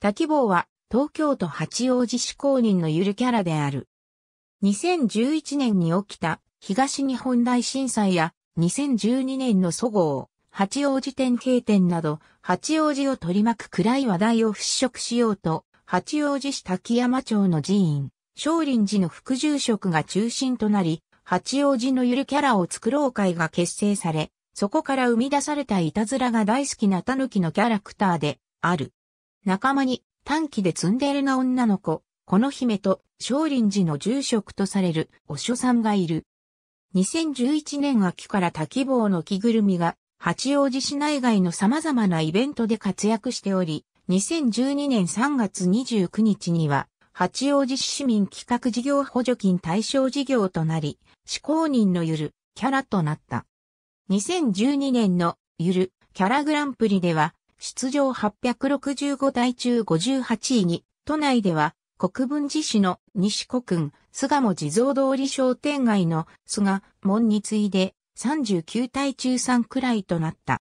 滝坊は東京都八王子市公認のゆるキャラである。2011年に起きた東日本大震災や2012年の祖号、八王子店経典など、八王子を取り巻く暗い話題を払拭しようと、八王子市滝山町の寺院、少林寺の副住職が中心となり、八王子のゆるキャラを作ろう会が結成され、そこから生み出されたいたずらが大好きな狸のキャラクターである。仲間に短期で積んでるな女の子、この姫と少林寺の住職とされるお所さんがいる。2011年秋から多希望の着ぐるみが八王子市内外の様々なイベントで活躍しており、2012年3月29日には、八王子市市民企画事業補助金対象事業となり、思公人のゆるキャラとなった。2012年のゆるキャラグランプリでは、出場865台中58位に、都内では国分寺市の西古君、菅も地蔵通り商店街の菅門に次いで39対中3くらいとなった。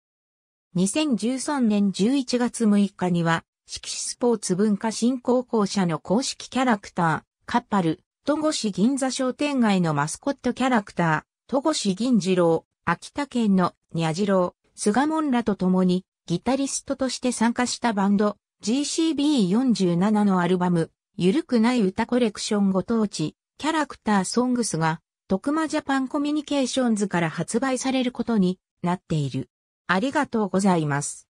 2013年11月6日には、四季スポーツ文化振興公社の公式キャラクター、カッパル、戸越銀座商店街のマスコットキャラクター、戸越銀次郎、秋田県のニャジロ菅門らと共に、ギタリストとして参加したバンド GCB47 のアルバム、ゆるくない歌コレクションご当地、キャラクターソングスが、徳間ジャパンコミュニケーションズから発売されることになっている。ありがとうございます。